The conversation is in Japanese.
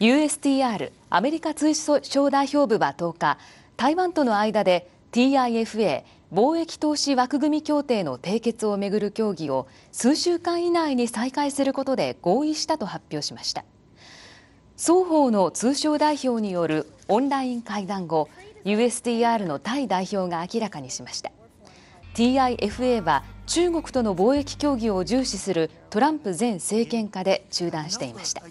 USTR アメリカ通商代表部は10日台湾との間で TIFA 貿易投資枠組み協定の締結をめぐる協議を数週間以内に再開することで合意したと発表しました双方の通商代表によるオンライン会談後 USTR のタイ代表が明らかにしました TIFA は中国との貿易協議を重視するトランプ前政権下で中断していました